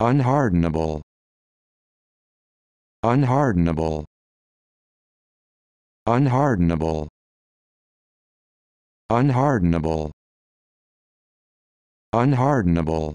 unhardenable unhardenable unhardenable unhardenable unhardenable